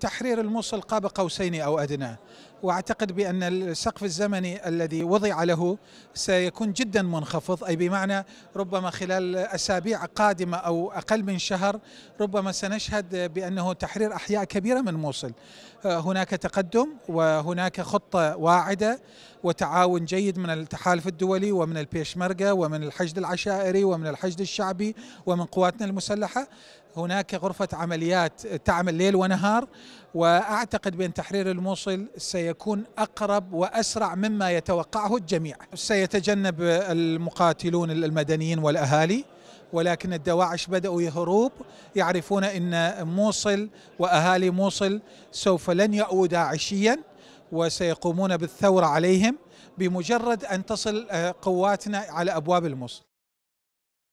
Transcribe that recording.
تحرير الموصل قاب قوسين أو أدنى واعتقد بان السقف الزمني الذي وضع له سيكون جدا منخفض اي بمعنى ربما خلال اسابيع قادمه او اقل من شهر ربما سنشهد بانه تحرير احياء كبيره من موصل آه، هناك تقدم وهناك خطه واعده وتعاون جيد من التحالف الدولي ومن البيشمركة ومن الحشد العشائري ومن الحشد الشعبي ومن قواتنا المسلحة هناك غرفة عمليات تعمل ليل ونهار وأعتقد بأن تحرير الموصل سيكون أقرب وأسرع مما يتوقعه الجميع سيتجنب المقاتلون المدنيين والأهالي ولكن الدواعش بدأوا يهروب يعرفون أن موصل وأهالي موصل سوف لن يأووا داعشياً وسيقومون بالثورة عليهم بمجرد أن تصل آه، قواتنا على أبواب الموصل